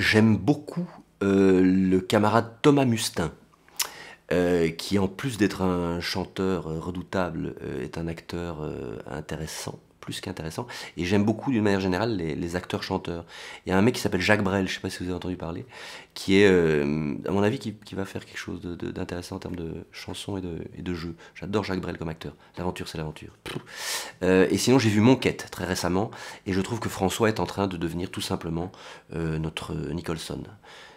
J'aime beaucoup euh, le camarade Thomas Mustin, euh, qui en plus d'être un chanteur redoutable, euh, est un acteur intéressant plus qu'intéressant. Et j'aime beaucoup, d'une manière générale, les, acteurs-chanteurs. Il y a un mec qui s'appelle Jacques Brel, je ne sais pas si vous avez entendu parler, qui est, euh, à mon avis, qui, va faire quelque chose d'intéressant en termes de chansons et de, jeux. J'adore Jacques Brel comme acteur. L'aventure, c'est l'aventure. Euh, et sinon, j'ai vu Monquette très récemment, et je trouve que François est en train de devenir tout simplement euh, notre Nicholson.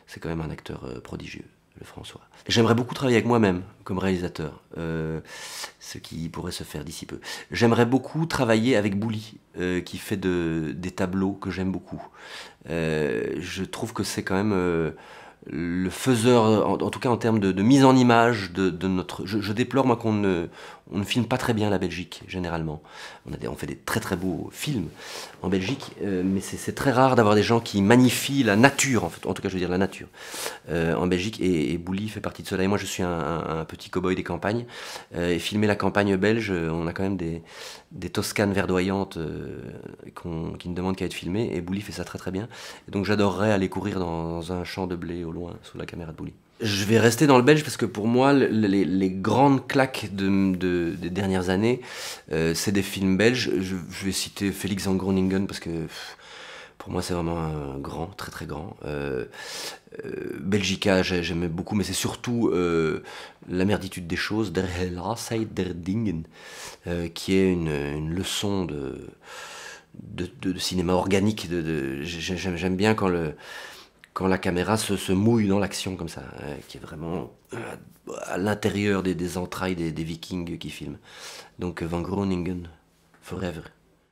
C'est quand même un acteur prodigieux. François. J'aimerais beaucoup travailler avec moi-même comme réalisateur, euh, ce qui pourrait se faire d'ici peu. J'aimerais beaucoup travailler avec Bouli, euh, qui fait de, des tableaux que j'aime beaucoup. Euh, je trouve que c'est quand même le faiseur, en, tout cas en termes de, mise en image de, notre. Je, déplore moi qu'on ne, on ne filme pas très bien la Belgique généralement. On, a des, on fait des très très beaux films en Belgique, euh, mais c'est très rare d'avoir des gens qui magnifient la nature en fait. En tout cas, je veux dire la nature euh, en Belgique. Et, et, Bouli fait partie de cela. Et moi, je suis un, petit cowboy boy des campagnes. Euh, et filmer la campagne belge, on a quand même des, des Toscanes verdoyantes qui ne demandent qu'à être filmées. Et Bouli fait ça très très bien. donc, j'adorerais aller courir dans un champ de blé loin sous la caméra de Bouli. Je vais rester dans le belge parce que pour moi, les, grandes claques des dernières années, euh, c'est des films belges. Je, vais citer Félix van Groningen parce que pour moi, c'est vraiment un grand, très très grand. Euh, euh, Belgica, j'aimais beaucoup, mais c'est surtout La merditude des choses, Der Hellrasheit der Dingen, qui est une, leçon de, de, cinéma organique. j'aime bien quand le quand la caméra se, mouille dans l'action comme ça, hein, qui est vraiment euh, à l'intérieur des, entrailles des, des, Vikings qui filment. Donc Van Groningen, Forever.